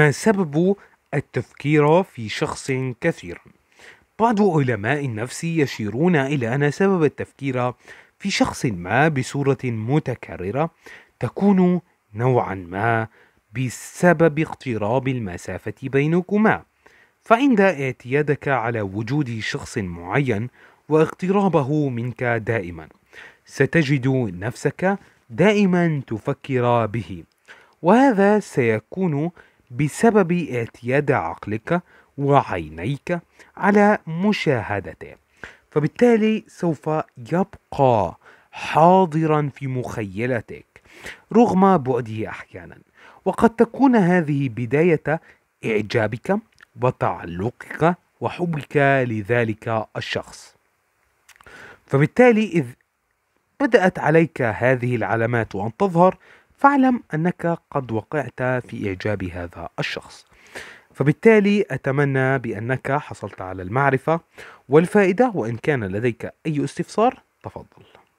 ما سبب التفكير في شخص كثيرا بعض علماء النفس يشيرون إلى أن سبب التفكير في شخص ما بصورة متكررة تكون نوعا ما بسبب اقتراب المسافة بينكما فعند اعتيادك على وجود شخص معين واقترابه منك دائما ستجد نفسك دائما تفكر به وهذا سيكون بسبب اعتياد عقلك وعينيك على مشاهدته فبالتالي سوف يبقى حاضرا في مخيلتك رغم بعده احيانا وقد تكون هذه بدايه اعجابك وتعلقك وحبك لذلك الشخص فبالتالي اذ بدات عليك هذه العلامات ان تظهر فاعلم أنك قد وقعت في إعجاب هذا الشخص فبالتالي أتمنى بأنك حصلت على المعرفة والفائدة وإن كان لديك أي استفسار تفضل